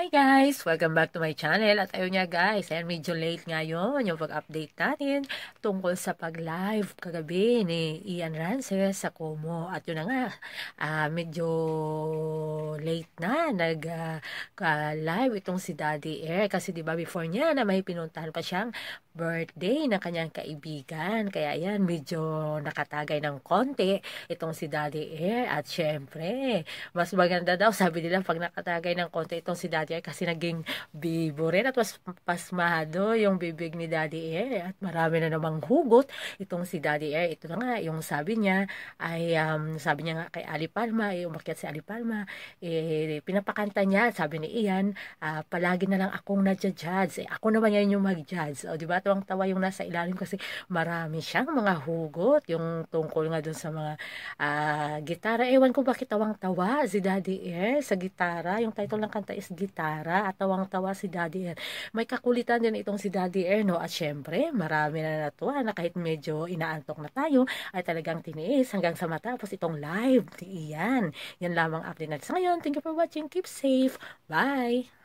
Hi guys! Welcome back to my channel. At ayun nga guys, ayan medyo late ngayon yung pag-update natin tungkol sa pag-live kagabi ni Ian Rances sa Como. At yun na nga, uh, medyo late na nag-live ah, ah, uh, itong si Daddy Air. Kasi diba before niya na may pinuntahan pa siyang birthday ng kanyang kaibigan. Kaya ayan, medyo nakatagay ng konti itong si Daddy Air. At syempre, mas maganda daw, sabi nila, pag nakatagay ng konti itong si Daddy Daddy Air kasi naging bibo rin at was pasmado yung bibig ni Daddy Air at marami na namang hugot itong si Daddy Air. Ito na nga, yung sabi niya ay um, sabi niya nga kay Ali Palma, eh, umakyat si Ali Palma, eh, pinapakanta niya, sabi ni Ian, uh, palagi na lang akong nadya-judge. Eh, ako naman yan yung mag-judge. O, diba? Tawang-tawa yung nasa ilalim kasi marami siyang mga hugot, yung tungkol nga dun sa mga uh, gitara. Ewan ko bakit tawang-tawa si Daddy eh sa gitara. Yung title ng kanta is gitara Tara at tawang-tawa si Daddy Er. May kakulitan din itong si Daddy Er, no? At syempre, marami na natuwa na kahit medyo inaantok na tayo, ay talagang tiniis hanggang sa matapos itong live. Iyan. Yan lamang update natin sa ngayon. Thank you for watching. Keep safe. Bye!